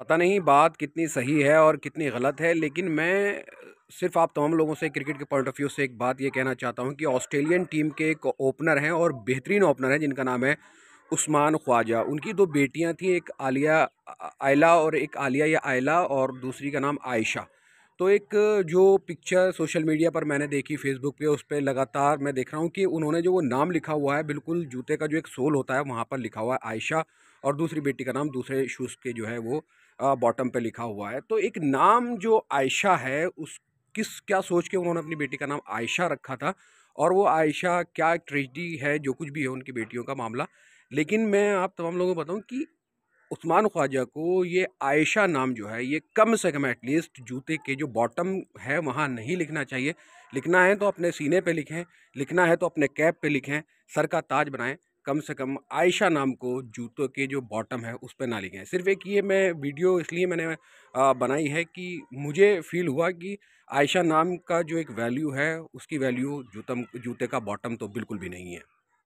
पता नहीं बात कितनी सही है और कितनी गलत है लेकिन मैं सिर्फ आप तमाम लोगों से क्रिकेट के पॉइंट ऑफ व्यू से एक बात ये कहना चाहता हूँ कि ऑस्ट्रेलियन टीम के एक ओपनर हैं और बेहतरीन ओपनर हैं जिनका नाम है उस्मान ख्वाजा उनकी दो बेटियाँ थीं एक आलिया आयला और एक आलिया या आयला और दूसरी का नाम आयशा तो एक जो पिक्चर सोशल मीडिया पर मैंने देखी फेसबुक पे उस पर लगातार मैं देख रहा हूँ कि उन्होंने जो वो नाम लिखा हुआ है बिल्कुल जूते का जो एक सोल होता है वहाँ पर लिखा हुआ है आयशा और दूसरी बेटी का नाम दूसरे शूज़ के जो है वो बॉटम पे लिखा हुआ है तो एक नाम जो आयशा है उस किस क्या सोच के उन्होंने अपनी बेटी का नाम आयशा रखा था और वो आयशा क्या ट्रेजडी है जो कुछ भी है उनकी बेटियों का मामला लेकिन मैं आप तमाम लोगों को बताऊँ कि उस्मान ख्वाजा को ये आयशा नाम जो है ये कम से कम एटलीस्ट जूते के जो बॉटम है वहाँ नहीं लिखना चाहिए लिखना है तो अपने सीने पे लिखें लिखना है तो अपने कैप पे लिखें सर का ताज बनाएं कम से कम आयशा नाम को जूतों के जो बॉटम है उस पर ना लिखें सिर्फ एक ये मैं वीडियो इसलिए मैंने बनाई है कि मुझे फील हुआ कि आयशा नाम का जो एक वैल्यू है उसकी वैल्यू जूतम जूते का बॉटम तो बिल्कुल भी नहीं है